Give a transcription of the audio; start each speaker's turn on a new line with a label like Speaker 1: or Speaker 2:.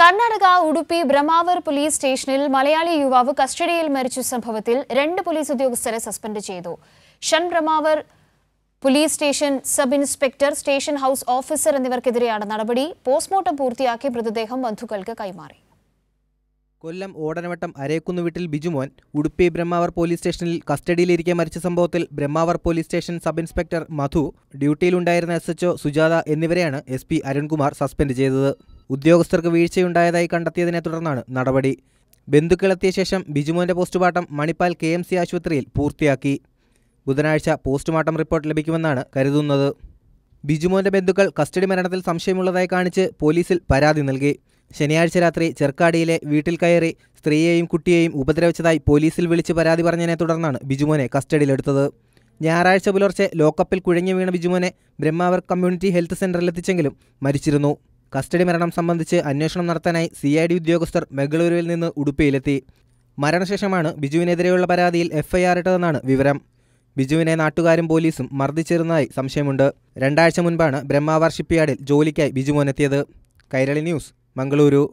Speaker 1: Karnataka Udupi ബ്രഹ്മാവർ police സ്റ്റേഷനിൽ മലയാളി യുവാവ് കസ്റ്റഡിയിൽ മരിച്ച സംഭവത്തിൽ രണ്ട് പോലീസ് ഉദ്യോഗസ്ഥരെ സസ്പെൻഡ് ചെയ്തു ഷൻ Brahmavar police station sub inspector station house officer എന്നിവർക്കെതിരെയാണ് നടപടി പോസ്റ്റ്മോർട്ടം പൂർത്തിയാക്കി മൃതദേഹം ബന്ധുക്കൾക്ക് കൈമാറി
Speaker 2: കൊല്ലം ഓടനവട്ടം അരേക്കുന്ന് വീട്ടിൽ ബിജുമോൻ ഉടുപ്പി ബ്രഹ്മാവർ പോലീസ് സ്റ്റേഷനിൽ കസ്റ്റഡിയിലിരിക്കെ മരിച്ച സംഭവത്തിൽ Brahmavar police station sub inspector Madhu ഡ്യൂട്ടിയിലുണ്ടായിരുന്ന എസ് എച്ച്ഒ സുജാത എന്നിവരെയാണ് എസ് പി അരുൺകുമാർ സസ്പെൻഡ് ചെയ്തത് ഉദ്യോഗസ്ഥർക്ക് വീഴ്ചയുണ്ടായതായി കണ്ടെത്തിയതിനെ തുടർന്നാണ് നടപടി ബന്ധുക്കളെത്തിയ ശേഷം ബിജുമോന്റെ postmortem Manipal K M C ആശുപത്രിയിൽ പൂർത്തിയാക്കി ബുധനാഴ്ച പോസ്റ്റ്മോർട്ടം റിപ്പോർട്ട് ലഭിക്കുമെന്നാണ് കരുതുന്നത് ബിജുമോന്റെ ബന്ധുക്കൾ കസ്റ്റഡി മരണത്തിൽ സംശയമുള്ളതായി കാണിച്ച് പോലീസിൽ പരാതി നൽകി ശനിയാഴ്ച രാത്രി ചെറുക്കാടിയിലെ വീട്ടിൽ കയറി സ്ത്രീയെയും കുട്ടിയെയും ഉപദ്രവിച്ചതായി പോലീസിൽ വിളിച്ച് പരാതി പറഞ്ഞതിനെ തുടർന്നാണ് ബിജുമോനെ കസ്റ്റഡിയിലെടുത്തത് ഞായറാഴ്ച പുലർച്ചെ ലോക്കപ്പിൽ കുഴഞ്ഞു വീണ ബിജുമോനെ ബ്രഹ്മാവർ കമ്മ്യൂണിറ്റി ഹെൽത്ത് സെന്ററിലെത്തിച്ചെങ്കിലും മരിച്ചിരുന്നു കസ്റ്റഡി മരണം സംബന്ധിച്ച് അന്വേഷണം നടത്താനായി സി ഐ ഡി ഉദ്യോഗസ്ഥർ ബംഗളൂരുവിൽ നിന്ന് ഉടുപ്പിയിലെത്തി മരണശേഷമാണ് ബിജുവിനെതിരെയുള്ള പരാതിയിൽ എഫ്ഐആർ ഇട്ടതെന്നാണ് വിവരം ബിജുവിനെ നാട്ടുകാരും പോലീസും മർദ്ദിച്ചിരുന്നതായി സംശയമുണ്ട് രണ്ടാഴ്ച മുൻപാണ് ബ്രഹ്മാവാർ ഷിപ്പ്യാർഡിൽ ജോലിക്കായി മോനെത്തിയത് കൈരളി ന്യൂസ് മംഗളൂരു